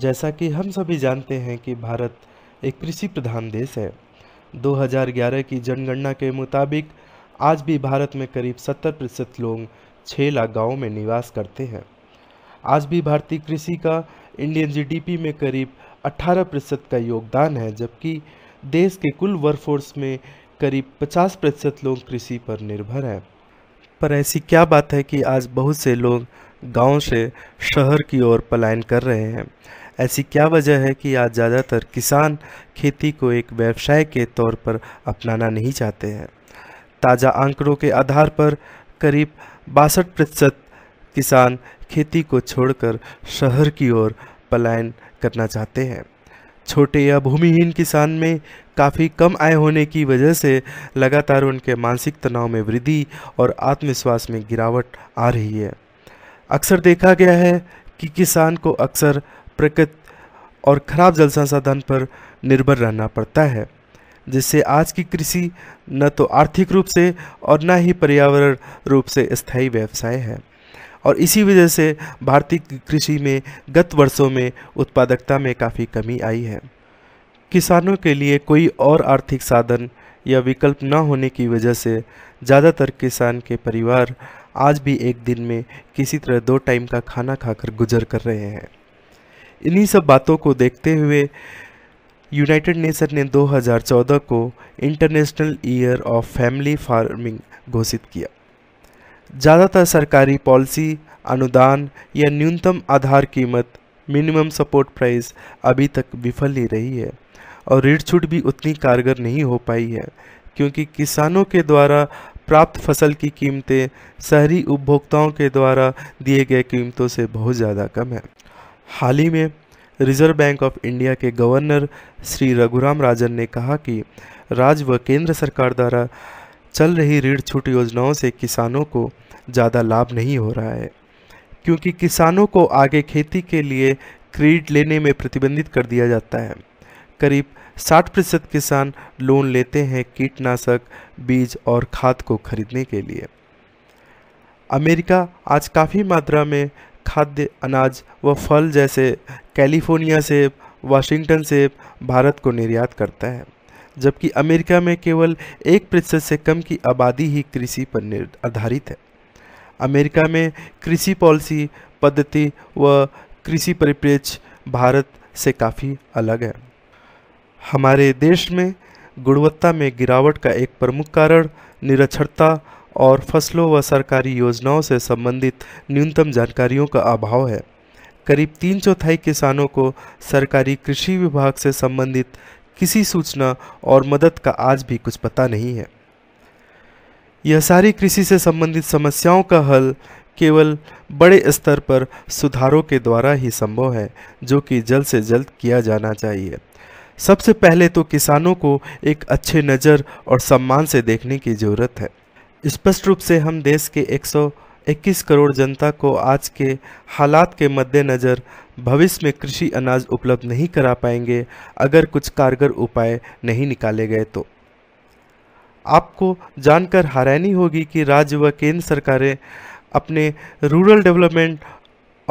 जैसा कि हम सभी जानते हैं कि भारत एक कृषि प्रधान देश है 2011 की जनगणना के मुताबिक आज भी भारत में करीब 70 प्रतिशत लोग छः लाख गाँव में निवास करते हैं आज भी भारतीय कृषि का इंडियन जीडीपी में करीब 18 प्रतिशत का योगदान है जबकि देश के कुल वर्कफोर्स में करीब 50 प्रतिशत लोग कृषि पर निर्भर हैं पर ऐसी क्या बात है कि आज बहुत से लोग गांव से शहर की ओर पलायन कर रहे हैं ऐसी क्या वजह है कि आज ज़्यादातर किसान खेती को एक व्यवसाय के तौर पर अपनाना नहीं चाहते हैं ताज़ा आंकड़ों के आधार पर करीब बासठ प्रतिशत किसान खेती को छोड़कर शहर की ओर पलायन करना चाहते हैं छोटे या भूमिहीन किसान में काफ़ी कम आय होने की वजह से लगातार उनके मानसिक तनाव में वृद्धि और आत्मविश्वास में गिरावट आ रही है अक्सर देखा गया है कि किसान को अक्सर प्रकृति और ख़राब जल संसाधन पर निर्भर रहना पड़ता है जिससे आज की कृषि न तो आर्थिक रूप से और न ही पर्यावरण रूप से स्थायी व्यवसाय है और इसी वजह से भारतीय कृषि में गत वर्षों में उत्पादकता में काफ़ी कमी आई है किसानों के लिए कोई और आर्थिक साधन या विकल्प न होने की वजह से ज़्यादातर किसान के परिवार आज भी एक दिन में किसी तरह दो टाइम का खाना खाकर गुजर कर रहे हैं इन्हीं सब बातों को देखते हुए यूनाइटेड नेशन ने 2014 को international year of family farming घोषित किया ज़्यादातर सरकारी पॉलिसी अनुदान या न्यूनतम आधार कीमत मिनिमम सपोर्ट प्राइस अभी तक विफल ही रही है और ऋण छूट भी उतनी कारगर नहीं हो पाई है क्योंकि किसानों के द्वारा प्राप्त फसल की कीमतें शहरी उपभोक्ताओं के द्वारा दिए गए कीमतों से बहुत ज़्यादा कम है हाल ही में रिजर्व बैंक ऑफ इंडिया के गवर्नर श्री रघुराम राजन ने कहा कि राज्य व केंद्र सरकार द्वारा चल रही ऋण छूट योजनाओं से किसानों को ज़्यादा लाभ नहीं हो रहा है क्योंकि किसानों को आगे खेती के लिए क्रेडिट लेने में प्रतिबंधित कर दिया जाता है करीब 60 प्रतिशत किसान लोन लेते हैं कीटनाशक बीज और खाद को खरीदने के लिए अमेरिका आज काफ़ी मात्रा में खाद्य अनाज व फल जैसे कैलिफोर्निया से वाशिंगटन से भारत को निर्यात करता है जबकि अमेरिका में केवल एक प्रतिशत से कम की आबादी ही कृषि पर आधारित है अमेरिका में कृषि पॉलिसी पद्धति व कृषि परिप्रेक्ष्य भारत से काफ़ी अलग है हमारे देश में गुणवत्ता में गिरावट का एक प्रमुख कारण निरक्षरता और फसलों व सरकारी योजनाओं से संबंधित न्यूनतम जानकारियों का अभाव है करीब तीन चौथाई किसानों को सरकारी कृषि विभाग से संबंधित किसी सूचना और मदद का आज भी कुछ पता नहीं है यह सारी कृषि से संबंधित समस्याओं का हल केवल बड़े स्तर पर सुधारों के द्वारा ही संभव है जो कि जल्द से जल्द किया जाना चाहिए सबसे पहले तो किसानों को एक अच्छे नज़र और सम्मान से देखने की ज़रूरत है स्पष्ट रूप से हम देश के 121 करोड़ जनता को आज के हालात के मद्देनज़र भविष्य में कृषि अनाज उपलब्ध नहीं करा पाएंगे अगर कुछ कारगर उपाय नहीं निकाले गए तो आपको जानकर हैरानी होगी कि राज्य व केंद्र सरकारें अपने रूरल डेवलपमेंट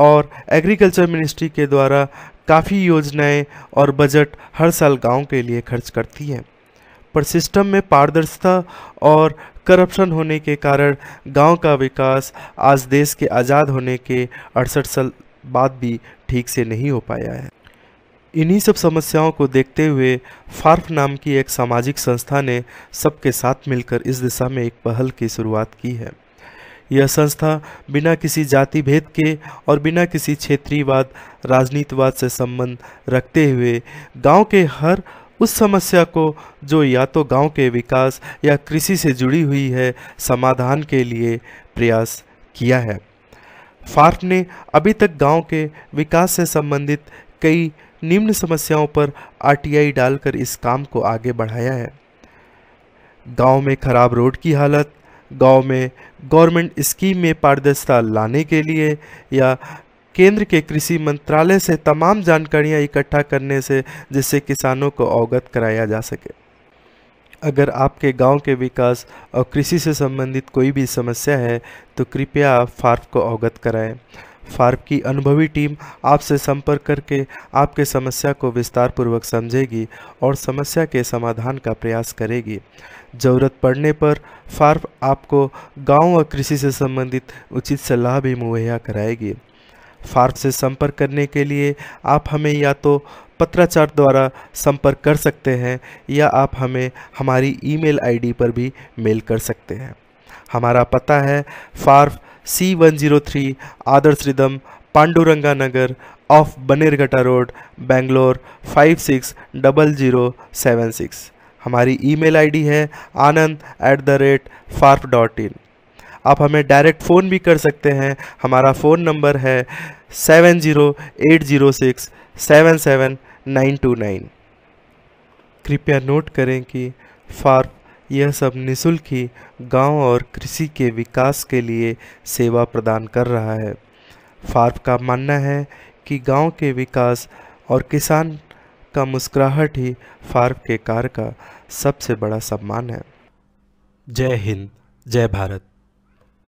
और एग्रीकल्चर मिनिस्ट्री के द्वारा काफ़ी योजनाएं और बजट हर साल गांव के लिए खर्च करती हैं पर सिस्टम में पारदर्शिता और करप्शन होने के कारण गांव का विकास आज देश के आज़ाद होने के अड़सठ साल बाद भी ठीक से नहीं हो पाया है इन्हीं सब समस्याओं को देखते हुए फार्फ नाम की एक सामाजिक संस्था ने सबके साथ मिलकर इस दिशा में एक पहल की शुरुआत की है यह संस्था बिना किसी जाति भेद के और बिना किसी क्षेत्रीयवाद राजनीतिवाद से संबंध रखते हुए गांव के हर उस समस्या को जो या तो गांव के विकास या कृषि से जुड़ी हुई है समाधान के लिए प्रयास किया है फार्क ने अभी तक गांव के विकास से संबंधित कई निम्न समस्याओं पर आरटीआई डालकर इस काम को आगे बढ़ाया है गांव में खराब रोड की हालत गांव में गवर्नमेंट स्कीम में पारदर्शिता लाने के लिए या केंद्र के कृषि मंत्रालय से तमाम जानकारियां इकट्ठा करने से जिससे किसानों को अवगत कराया जा सके अगर आपके गांव के विकास और कृषि से संबंधित कोई भी समस्या है तो कृपया आप फार्फ को अवगत कराएं फार्फ की अनुभवी टीम आपसे संपर्क करके आपके समस्या को विस्तारपूर्वक समझेगी और समस्या के समाधान का प्रयास करेगी ज़रूरत पड़ने पर फार्फ आपको गांव और कृषि से संबंधित उचित सलाह भी मुहैया कराएगी फार्म से संपर्क करने के लिए आप हमें या तो पत्राचार द्वारा संपर्क कर सकते हैं या आप हमें हमारी ईमेल आईडी पर भी मेल कर सकते हैं हमारा पता है फार्फ C one zero three Adarsh rhythm Panduranga Nagar off Bannerghatta road Bangalore five six double zero seven six हमारी ईमेल आईडी है आनंद एट द रेट फार्फ डॉट इन आप हमें डायरेक्ट फ़ोन भी कर सकते हैं हमारा फ़ोन नंबर है seven zero eight zero six seven seven nine two nine कृपया नोट करें कि फार्प यह सब निशुल्क ही गांव और कृषि के विकास के लिए सेवा प्रदान कर रहा है फार्प का मानना है कि गांव के विकास और किसान का मुस्कुराहट ही फार्प के कार्य का सबसे बड़ा सम्मान है जय हिंद जय भारत